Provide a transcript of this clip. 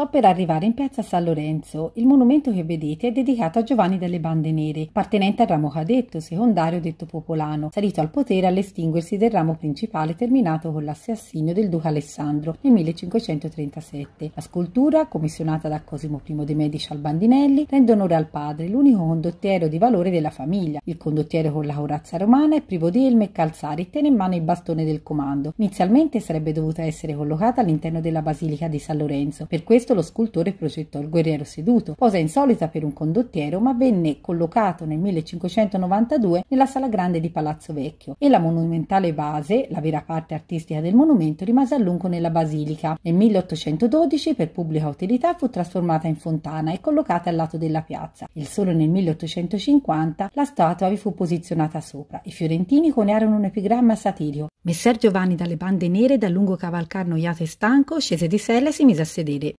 Sto per arrivare in piazza San Lorenzo. Il monumento che vedete è dedicato a Giovanni delle Bande Nere, appartenente al ramo cadetto, secondario detto popolano, salito al potere all'estinguersi del ramo principale terminato con l'assassinio del duca Alessandro nel 1537. La scultura, commissionata da Cosimo I de' Medici al Bandinelli, rende onore al padre, l'unico condottiero di valore della famiglia. Il condottiero con la corazza romana è privo di elme e calzari, tiene in mano il bastone del comando. Inizialmente sarebbe dovuta essere collocata all'interno della basilica di San Lorenzo, per questo questo lo scultore progettò il guerriero seduto, cosa insolita per un condottiero, ma venne collocato nel 1592 nella sala grande di Palazzo Vecchio e la monumentale base, la vera parte artistica del monumento, rimase a lungo nella basilica. Nel 1812 per pubblica utilità fu trasformata in fontana e collocata al lato della piazza e solo nel 1850 la statua vi fu posizionata sopra. I fiorentini coniarono un epigramma satirio. Messer Giovanni dalle bande nere dal lungo cavalcar noiato e stanco scese di sella e si mise a sedere.